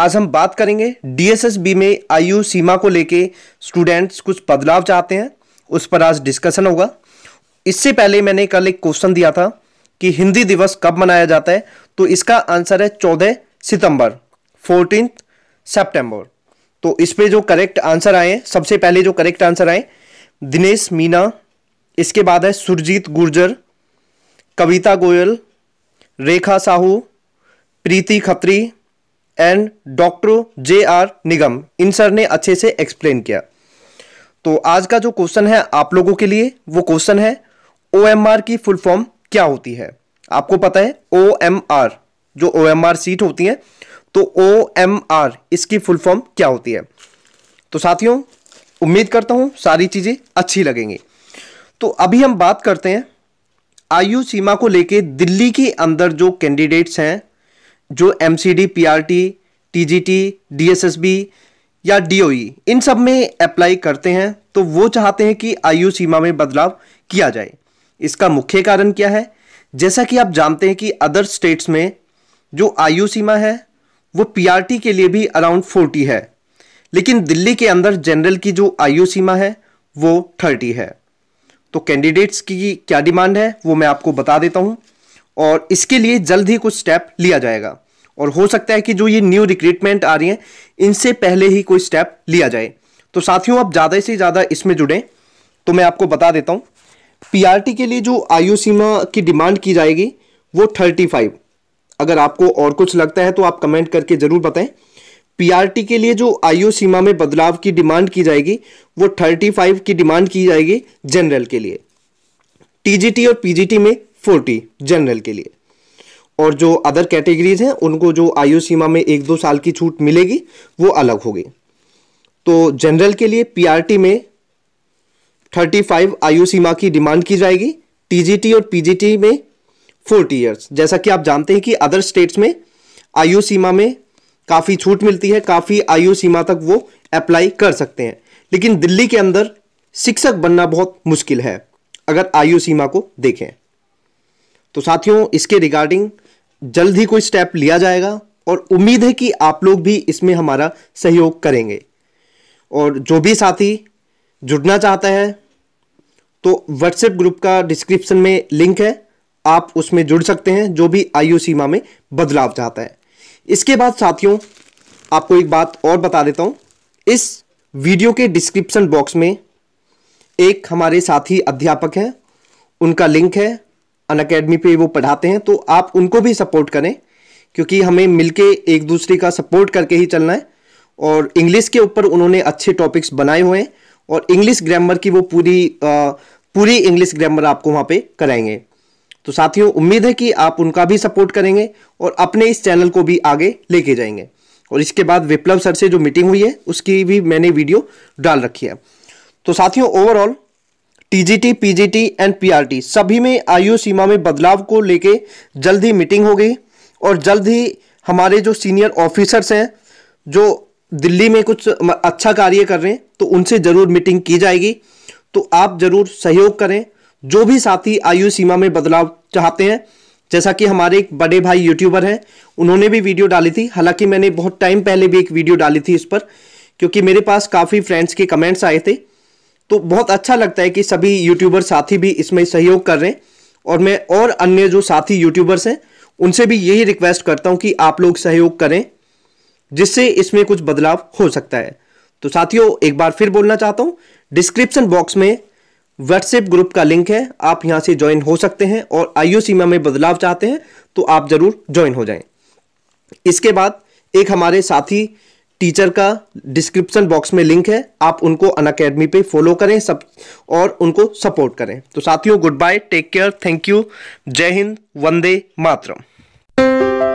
आज हम बात करेंगे डीएसएसबी में आयु सीमा को लेके स्टूडेंट्स कुछ बदलाव चाहते हैं उस पर आज डिस्कशन होगा इससे पहले मैंने कल एक क्वेश्चन दिया था कि हिंदी दिवस कब मनाया जाता है तो इसका आंसर है चौदह सितंबर फोर्टीन सितंबर तो इस पे जो करेक्ट आंसर आए सबसे पहले जो करेक्ट आंसर आए दिनेश मीना इसके बाद है Surjit Gurjar Kavita Goyal Rekha Sahu Preeti Khatri and doctor J R Nigam इन सर ने अच्छे से एक्सप्लेन किया तो आज का जो क्वेश्चन है आप लोगों के लिए वो क्वेश्चन है ओ एम आर की फुल फॉर्म क्या होती है आपको पता है ओ एम आर जो ओ एम आर सीट होती है तो ओ एम आर इसकी फुल फॉर्म क्या होती है तो साथियों उम्मीद करता हूँ सारी चीज़ें अच्छी लगेंगी तो अभी हम बात करते हैं आयु सीमा को लेके दिल्ली के अंदर जो कैंडिडेट्स हैं जो M C D P R T T G T D S S B या डी ओ ई इन सब में अप्लाई करते हैं तो वो चाहते हैं कि आयु सीमा में बदलाव किया जाए इसका मुख्य कारण क्या है जैसा कि आप जानते हैं कि अदर स्टेट्स में जो आयु सीमा है वो टी के लिए भी अराउंड फोर्टी है लेकिन दिल्ली के अंदर जनरल की जो आयु सीमा है वो थर्टी है तो कैंडिडेट्स की क्या डिमांड है वो मैं आपको बता देता हूँ और इसके लिए जल्द ही कुछ स्टेप लिया जाएगा और हो सकता है कि जो ये न्यू रिक्रूटमेंट आ रही हैं इनसे पहले ही कोई स्टेप लिया जाए तो साथियों आप ज़्यादा से ज़्यादा इसमें जुड़ें तो मैं आपको बता देता हूँ पीआरटी के लिए जो आयु सीमा की डिमांड की जाएगी वो थर्टी फाइव अगर आपको और कुछ लगता है तो आप कमेंट करके ज़रूर बताएं पीआरटी के लिए जो आयु सीमा में बदलाव की डिमांड की जाएगी वो थर्टी फाइव की डिमांड की जाएगी जनरल के लिए टीजीटी और पीजीटी में फोर्टी जनरल के लिए और जो अदर कैटेगरीज हैं उनको जो आयु सीमा में एक दो साल की छूट मिलेगी वो अलग होगी तो जनरल के लिए पीआरटी में थर्टी फाइव आयु सीमा की डिमांड की जाएगी टीजीटी और पीजीटी में फोर्टी ईयर्स जैसा कि आप जानते हैं कि अदर स्टेट्स में आयु सीमा में काफ़ी छूट मिलती है काफ़ी आयु सीमा तक वो अप्लाई कर सकते हैं लेकिन दिल्ली के अंदर शिक्षक बनना बहुत मुश्किल है अगर आयु सीमा को देखें तो साथियों इसके रिगार्डिंग जल्द ही कोई स्टेप लिया जाएगा और उम्मीद है कि आप लोग भी इसमें हमारा सहयोग करेंगे और जो भी साथी जुड़ना चाहता है तो व्हाट्सएप ग्रुप का डिस्क्रिप्शन में लिंक है आप उसमें जुड़ सकते हैं जो भी आयु सीमा में बदलाव चाहता है इसके बाद साथियों आपको एक बात और बता देता हूँ इस वीडियो के डिस्क्रिप्शन बॉक्स में एक हमारे साथी अध्यापक हैं उनका लिंक है अन अकेडमी पर वो पढ़ाते हैं तो आप उनको भी सपोर्ट करें क्योंकि हमें मिलके एक दूसरे का सपोर्ट करके ही चलना है और इंग्लिश के ऊपर उन्होंने अच्छे टॉपिक्स बनाए हुए हैं और इंग्लिश ग्रामर की वो पूरी आ, पूरी इंग्लिश ग्रामर आपको वहाँ पे कराएंगे तो साथियों उम्मीद है कि आप उनका भी सपोर्ट करेंगे और अपने इस चैनल को भी आगे लेके जाएंगे और इसके बाद विप्लव सर से जो मीटिंग हुई है उसकी भी मैंने वीडियो डाल रखी है तो साथियों overall TGT PGT and PRT सभी में आयु सीमा में बदलाव को लेके जल्द ही मीटिंग हो गई और जल्द ही हमारे जो सीनियर ऑफिसर्स हैं जो दिल्ली में कुछ अच्छा कार्य कर रहे हैं तो उनसे ज़रूर मीटिंग की जाएगी तो आप ज़रूर सहयोग करें जो भी साथी आयु सीमा में बदलाव चाहते हैं जैसा कि हमारे एक बड़े भाई यूट्यूबर हैं उन्होंने भी वीडियो डाली थी हालांकि मैंने बहुत टाइम पहले भी एक वीडियो डाली थी इस पर क्योंकि मेरे पास काफ़ी फ्रेंड्स के कमेंट्स आए थे तो बहुत अच्छा लगता है कि सभी यूट्यूबर साथी भी इसमें सहयोग कर रहे हैं और मैं और अन्य जो साथी यूट्यूबर्स हैं उनसे भी यही रिक्वेस्ट करता हूं कि आप लोग सहयोग करें जिससे इसमें कुछ बदलाव हो सकता है तो साथियों एक बार फिर बोलना चाहता हूं डिस्क्रिप्शन बॉक्स में व्हाट्सएप ग्रुप का लिंक है आप यहां से ज्वाइन हो सकते हैं और आईओ सीमा में बदलाव चाहते हैं तो आप जरूर ज्वाइन हो जाएं इसके बाद एक हमारे साथी टीचर का डिस्क्रिप्शन बॉक्स में लिंक है आप उनको अन अकेडमी पे फॉलो करें सब और उनको सपोर्ट करें तो साथियों good bye take care thank you जय हिंद वंदे मातरम